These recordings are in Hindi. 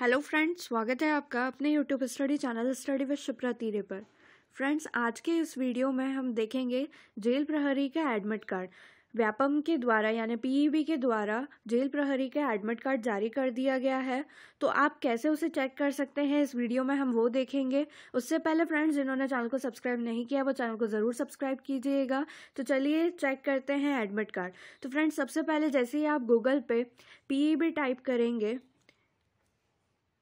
हेलो फ्रेंड्स स्वागत है आपका अपने YouTube study channel study with शुप्रा तीरे पर फ्रेंड्स आज के इस वीडियो में हम देखेंगे जेल प्रहरी का एडमिट कार्ड व्यापम के द्वारा यानी पीईबी e के द्वारा जेल प्रहरी का एडमिट कार्ड जारी कर दिया गया है तो आप कैसे उसे चेक कर सकते हैं इस वीडियो में हम वो देखेंगे उससे पहले फ्रेंड्स जिन्होंने चैनल को सब्सक्राइब नहीं किया वो चैनल को ज़रूर सब्सक्राइब कीजिएगा तो चलिए चेक करते हैं एडमिट कार्ड तो फ्रेंड्स सबसे पहले जैसे ही आप गूगल पे पी टाइप e करेंगे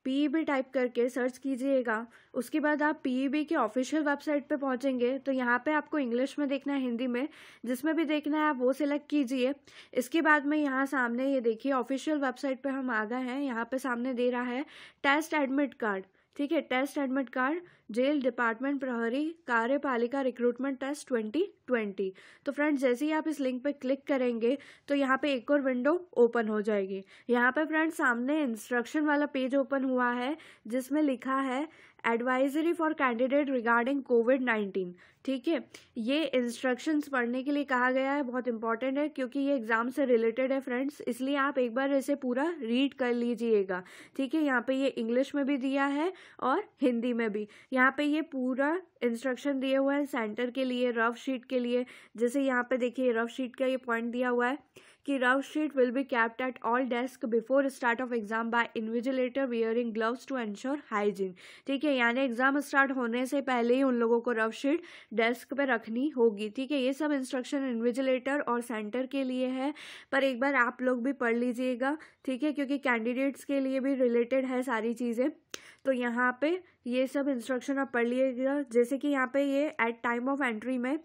पीईबी टाइप e करके सर्च कीजिएगा उसके बाद आप पीईबी e के ऑफिशियल वेबसाइट पे पहुंचेंगे तो यहाँ पे आपको इंग्लिश में देखना है हिंदी में जिसमें भी देखना है आप वो सिलेक्ट कीजिए इसके बाद में यहाँ सामने ये देखिए ऑफिशियल वेबसाइट पे हम आ गए हैं यहाँ पे सामने दे रहा है टेस्ट एडमिट कार्ड ठीक है test admit card jail department प्रहरी कार्यपालिका रिक्रूटमेंट टेस्ट ट्वेंटी ट्वेंटी तो फ्रेंड्स जैसे ही आप इस लिंक पे क्लिक करेंगे तो यहाँ पे एक और विंडो ओपन हो जाएगी यहाँ पे फ्रेंड्स सामने इंस्ट्रक्शन वाला पेज ओपन हुआ है जिसमें लिखा है advisory for candidate regarding COVID nineteen ठीक है ये इंस्ट्रक्शंस पढ़ने के लिए कहा गया है बहुत इंपॉर्टेंट है क्योंकि ये एग्जाम से रिलेटेड है फ्रेंड्स इसलिए आप एक बार इसे पूरा रीड कर लीजिएगा ठीक है यहाँ पे ये इंग्लिश में भी दिया है और हिंदी में भी यहाँ पे ये पूरा इंस्ट्रक्शन दिए हुए हैं सेंटर के लिए रफ शीट के लिए जैसे यहाँ पे देखिए रफ शीट का ये पॉइंट दिया हुआ है कि rough sheet will be kept at all desk before start of exam by invigilator wearing gloves to ensure hygiene ठीक है यानी एग्जाम स्टार्ट होने से पहले ही उन लोगों को रफ शीट डेस्क पर रखनी होगी ठीक है ये सब इंस्ट्रक्शन इन्विजिलेटर और सेंटर के लिए है पर एक बार आप लोग भी पढ़ लीजिएगा ठीक है क्योंकि कैंडिडेट्स के लिए भी रिलेटेड है सारी चीज़ें तो यहाँ पे ये सब इंस्ट्रक्शन आप पढ़ लीजिएगा जैसे कि यहाँ पे ये एट टाइम ऑफ एंट्री में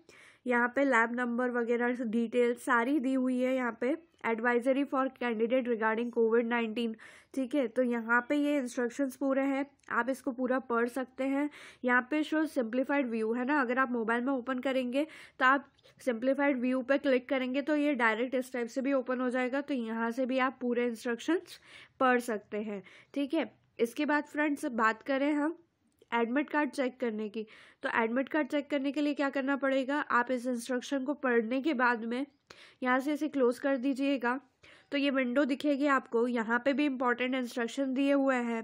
यहाँ पे लैब नंबर वगैरह डिटेल्स सारी दी हुई है यहाँ पे advisory for candidate regarding COVID nineteen ठीक है तो यहाँ पे ये इंस्ट्रक्शंस पूरे हैं आप इसको पूरा पढ़ सकते हैं यहाँ पे शो सिंप्लीफाइड व्यू है ना अगर आप मोबाइल में ओपन करेंगे तो आप सिंप्लीफाइड व्यू पे क्लिक करेंगे तो ये डायरेक्ट इस टाइप से भी ओपन हो जाएगा तो यहाँ से भी आप पूरे इंस्ट्रक्शंस पढ़ सकते हैं ठीक है इसके बाद फ्रेंड्स बात करें हम एडमिट कार्ड चेक करने की तो एडमिट कार्ड चेक करने के लिए क्या करना पड़ेगा आप इस इंस्ट्रक्शन को पढ़ने के बाद में यहाँ से इसे क्लोज कर दीजिएगा तो ये विंडो दिखेगी आपको यहाँ पे भी इम्पॉर्टेंट इंस्ट्रक्शन दिए हुए हैं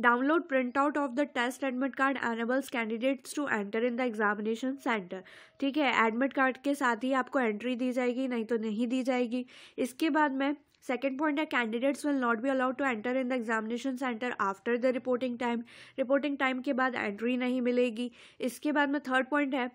download print out of the test admit card enables candidates to enter in the examination centre ठीक है एडमिट कार्ड के साथ ही आपको एंट्री दी जाएगी नहीं तो नहीं दी जाएगी इसके बाद में सेकेंड पॉइंट है candidates will not be allowed to enter in the examination centre after the reporting time reporting time के बाद एंट्री नहीं मिलेगी इसके बाद में थर्ड पॉइंट है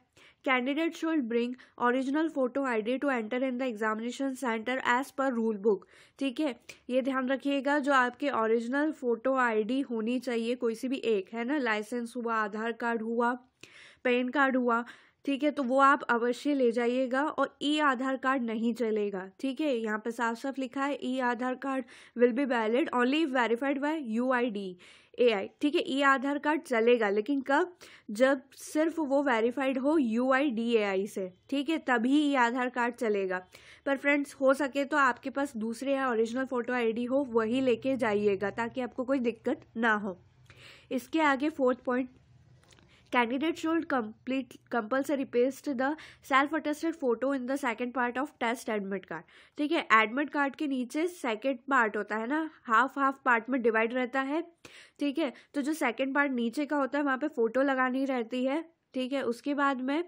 candidate should bring original photo I D to enter in the examination centre as per rule book ठीक है ये ध्यान रखिएगा जो आपके ओरिजिनल फोटो आई डी होनी चाहिए कोई सी भी एक है ना लाइसेंस हुआ आधार कार्ड हुआ पैन कार्ड हुआ ठीक है तो वो आप अवश्य ले जाइएगा और ई आधार कार्ड नहीं चलेगा ठीक है यहाँ पे साफ साफ लिखा है e Aadhaar card will be valid only verified by U I D A I ठीक है ई आधार कार्ड चलेगा लेकिन कब जब सिर्फ वो वेरीफाइड हो यू आई डी ए आई से ठीक है तभी ई आधार कार्ड चलेगा पर फ्रेंड्स हो सके तो आपके पास दूसरे या ओरिजिनल फ़ोटो डी हो वही लेके जाइएगा ताकि आपको कोई दिक्कत ना हो इसके आगे fourth point Candidate should complete compulsory paste the self attested photo in the second part of test admit card. ठीक है एडमिट कार्ड के नीचे सेकेंड पार्ट होता है ना हाफ हाफ पार्ट में डिवाइड रहता है ठीक है तो जो सेकेंड पार्ट नीचे का होता है वहाँ पे फोटो लगानी रहती है ठीक है उसके बाद में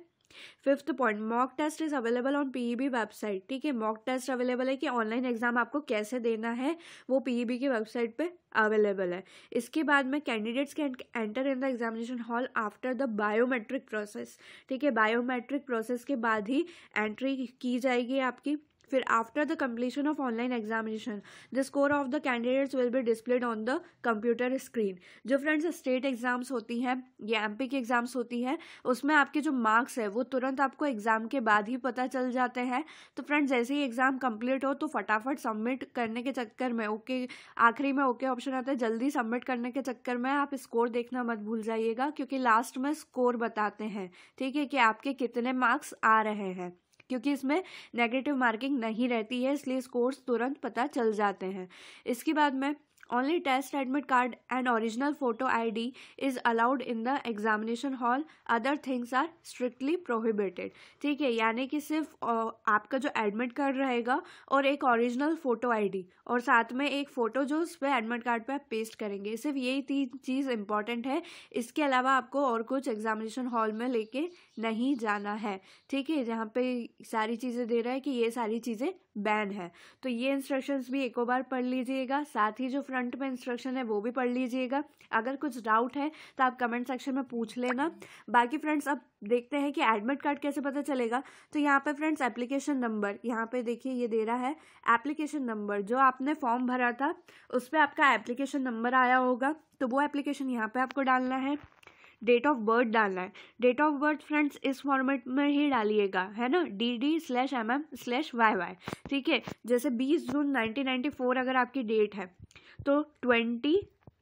fifth point mock test is available on PEB website ठीक है मॉक टेस्ट अवेलेबल है कि ऑनलाइन एग्जाम आपको कैसे देना है वो पीईबी e की वेबसाइट पे अवेलेबल है इसके बाद में candidates can enter in the examination hall after the biometric process ठीक है बायोमेट्रिक प्रोसेस के बाद ही एंट्री की जाएगी आपकी फिर after the completion of online examination the score of the candidates will be displayed on the computer screen जो फ्रेंड्स स्टेट एग्जाम्स होती हैं या एम पी की एग्जाम्स होती हैं उसमें आपके जो मार्क्स है वो तुरंत आपको एग्ज़ाम के बाद ही पता चल जाते हैं तो फ्रेंड्स जैसे ही एग्ज़ाम कंप्लीट हो तो फटाफट सबमिट करने के चक्कर में ओके आखिरी में ओके ऑप्शन आता है जल्दी सबमिट करने के चक्कर में आप स्कोर देखना मत भूल जाइएगा क्योंकि लास्ट में स्कोर बताते हैं ठीक है कि आपके कितने मार्क्स आ रहे हैं क्योंकि इसमें नेगेटिव मार्किंग नहीं रहती है इसलिए स्कोर्स तुरंत पता चल जाते हैं इसके बाद में Only test admit card and original photo ID is allowed in the examination hall. Other things are strictly prohibited. ठीक है यानी कि सिर्फ आपका जो एडमिट कार्ड रहेगा और एक ओरिजिनल फ़ोटो आईडी और साथ में एक फ़ोटो जो उस पर एडमिट कार्ड पे आप पेस्ट करेंगे सिर्फ यही तीन चीज़ इम्पॉर्टेंट है इसके अलावा आपको और कुछ एग्जामिनेशन हॉल में लेके नहीं जाना है ठीक है जहाँ पे सारी चीज़ें दे रहा है कि ये सारी चीज़ें बैन है तो ये इंस्ट्रक्शंस भी एक बार पढ़ लीजिएगा साथ ही जो फ्रंट फ्रंट में इंस्ट्रक्शन है वो भी पढ़ लीजिएगा अगर कुछ डाउट है तो आप कमेंट सेक्शन में पूछ लेना बाकी फ्रेंड्स अब देखते हैं कि एडमिट कार्ड कैसे पता चलेगा तो यहाँ पे फ्रेंड्स एप्लीकेशन नंबर यहाँ पे देखिए ये दे रहा है एप्लीकेशन नंबर जो आपने फॉर्म भरा था उस पर आपका एप्लीकेशन नंबर आया होगा तो वो एप्लीकेशन यहाँ पर आपको डालना है डेट ऑफ बर्थ डालना है डेट ऑफ बर्थ फ्रेंड्स इस फॉर्मेट में ही डालिएगा है ना D D slash M M slash Y Y ठीक है जैसे बीस जून नाइनटीन नाइन्टी फोर अगर आपकी डेट है तो ट्वेंटी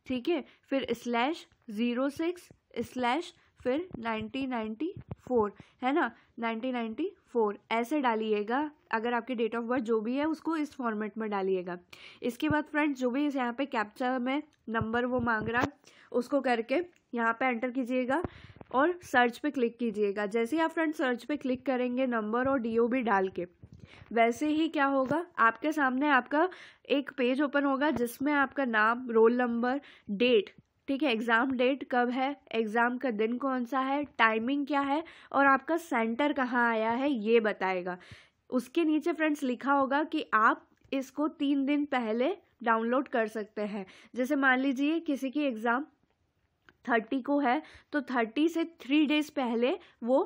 ठीक है फिर स्लैश ज़ीरो सिक्स स्लैश फिर नाइनटीन नाइन्टी फोर है ना नाइनटीन नाइन्टी फोर ऐसे डालिएगा अगर आपकी डेट ऑफ बर्थ जो भी है उसको इस फॉर्मेट में डालिएगा इसके बाद फ्रेंड्स जो भी इस यहाँ पे कैप्चा में नंबर वो मांग रहा उसको करके यहाँ पे एंटर कीजिएगा और सर्च पे क्लिक कीजिएगा जैसे ही आप फ्रेंड सर्च पे क्लिक करेंगे नंबर और डी डाल के वैसे ही क्या होगा आपके सामने आपका एक पेज ओपन होगा जिसमें आपका नाम रोल नंबर डेट ठीक है एग्ज़ाम डेट कब है एग्ज़ाम का दिन कौन सा है टाइमिंग क्या है और आपका सेंटर कहाँ आया है ये बताएगा उसके नीचे फ्रेंड्स लिखा होगा कि आप इसको तीन दिन पहले डाउनलोड कर सकते हैं जैसे मान लीजिए किसी की एग्ज़ाम थर्टी को है तो थर्टी से थ्री डेज़ पहले वो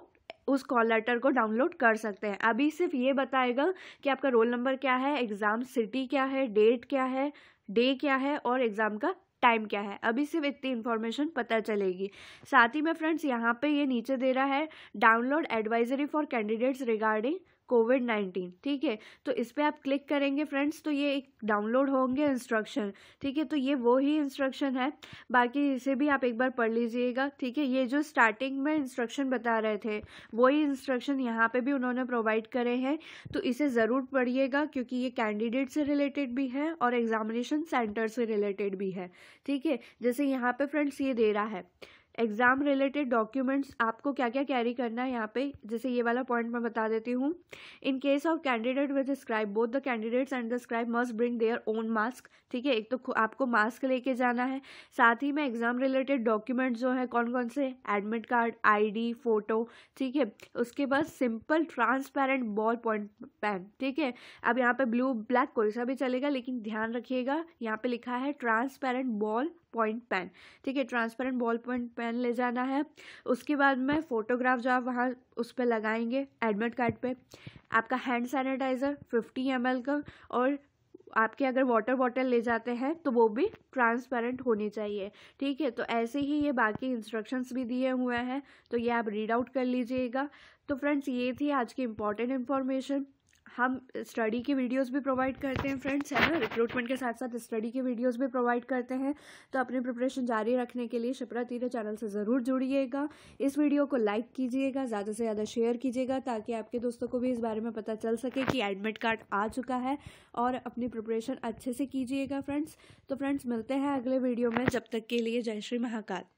उस कॉल लेटर को डाउनलोड कर सकते हैं अभी सिर्फ ये बताएगा कि आपका रोल नंबर क्या है एग्ज़ाम सिटी क्या है डेट क्या है डे क्या है और एग्ज़ाम का टाइम क्या है अभी सिर्फ इतनी इन्फॉर्मेशन पता चलेगी साथ ही में फ्रेंड्स यहाँ पे ये नीचे दे रहा है download advisory for candidates regarding COVID nineteen ठीक है तो इस पर आप क्लिक करेंगे फ्रेंड्स तो ये एक डाउनलोड होंगे इंस्ट्रक्शन ठीक है तो ये वो ही इंस्ट्रक्शन है बाकी इसे भी आप एक बार पढ़ लीजिएगा ठीक है ये जो स्टार्टिंग में इंस्ट्रक्शन बता रहे थे वही इंस्ट्रक्शन यहाँ पे भी उन्होंने प्रोवाइड करे हैं तो इसे ज़रूर पढ़िएगा क्योंकि ये कैंडिडेट से रिलेटेड भी है और एग्जामिनेशन सेंटर से रिलेटेड भी है ठीक है जैसे यहाँ पर फ्रेंड्स ये दे रहा है एग्ज़ाम रिलेटेड डॉक्यूमेंट्स आपको क्या क्या कैरी करना है यहाँ पे जैसे ये वाला पॉइंट मैं बता देती हूँ in case of candidate with scribe both the candidates and the scribe must bring their own mask ठीक है एक तो आपको मास्क लेके जाना है साथ ही में एग्ज़ाम रिलेटेड डॉक्यूमेंट जो है कौन कौन से एडमिट कार्ड आई फ़ोटो ठीक है उसके बाद simple transparent ball point pen ठीक है अब यहाँ पर ब्लू ब्लैक कोई सा भी चलेगा लेकिन ध्यान रखिएगा यहाँ पर लिखा है ट्रांसपेरेंट बॉल पॉइंट पेन ठीक है ट्रांसपेरेंट बॉल पॉइंट पेन ले जाना है उसके बाद में फ़ोटोग्राफ जो आप वहाँ उस पर लगाएंगे एडमिट कार्ड पे आपका हैंड सैनिटाइज़र फिफ्टी एम का और आपके अगर वाटर बॉटल ले जाते हैं तो वो भी ट्रांसपेरेंट होनी चाहिए ठीक है तो ऐसे ही ये बाकी इंस्ट्रक्शंस भी दिए हुए हैं तो ये आप रीड आउट कर लीजिएगा तो फ्रेंड्स ये थी आज की इम्पॉर्टेंट इन्फॉर्मेशन हम स्टडी के वीडियोस भी प्रोवाइड करते हैं फ्रेंड्स है ना रिक्रूटमेंट के साथ साथ स्टडी के वीडियोस भी प्रोवाइड करते हैं तो अपनी प्रिपरेशन जारी रखने के लिए शिप्रा तीरे चैनल से ज़रूर जुड़िएगा इस वीडियो को लाइक कीजिएगा ज़्यादा से ज़्यादा शेयर कीजिएगा ताकि आपके दोस्तों को भी इस बारे में पता चल सके कि एडमिट कार्ड आ चुका है और अपनी प्रिपरेशन अच्छे से कीजिएगा फ्रेंड्स तो फ्रेंड्स मिलते हैं अगले वीडियो में जब तक के लिए जय श्री महाकाल